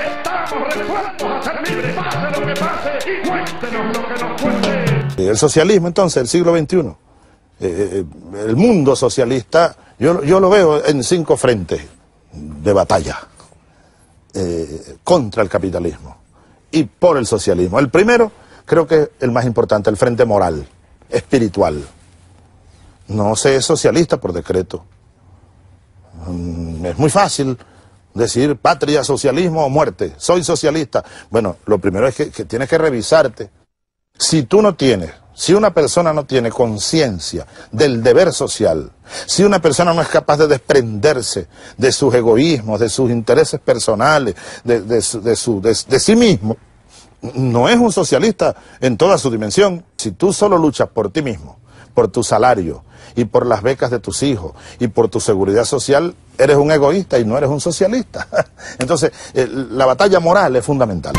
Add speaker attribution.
Speaker 1: Estamos a ser y El socialismo entonces, el siglo XXI, eh, eh, el mundo socialista, yo, yo, lo veo en cinco frentes de batalla eh, contra el capitalismo y por el socialismo. El primero, creo que es el más importante, el frente moral, espiritual. No se es socialista por decreto. Mm, es muy fácil decir patria, socialismo o muerte, soy socialista. Bueno, lo primero es que, tienes que revisarte. Si tú no tienes, si una persona no tiene conciencia del deber social, si una persona no es capaz de desprenderse de sus egoísmos, de sus intereses personales, de, de, de, sí mismo, no es un socialista en toda su dimensión. Si tú solo luchas por ti mismo, por tu salario y por las becas de tus hijos y por tu seguridad social, eres un egoísta y no eres un socialista. Entonces, eh, la batalla moral es fundamental.